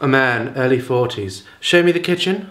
a man, early 40s. Show me the kitchen.